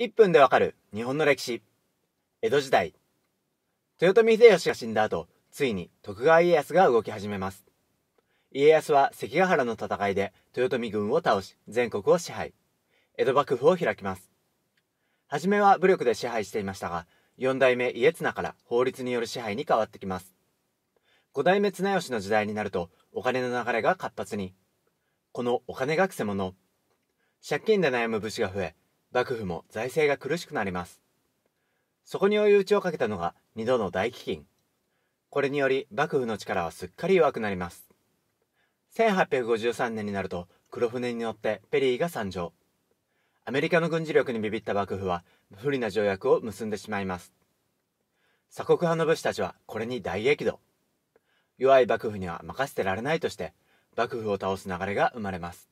1分でわかる日本の歴史江戸時代豊臣秀吉が死んだ後ついに徳川家康が動き始めます家康は関ヶ原の戦いで豊臣軍を倒し全国を支配江戸幕府を開きます初めは武力で支配していましたが4代目家綱から法律による支配に変わってきます5代目綱吉の時代になるとお金の流れが活発にこのお金がせ者借金で悩む武士が増え幕府も財政が苦しくなります。そこに追い打ちをかけたのが2度の大飢饉。これにより幕府の力はすっかり弱くなります。1853年になると黒船に乗ってペリーが参上。アメリカの軍事力にビビった幕府は不利な条約を結んでしまいます。鎖国派の武士たちはこれに大激怒。弱い幕府には任せてられないとして幕府を倒す流れが生まれます。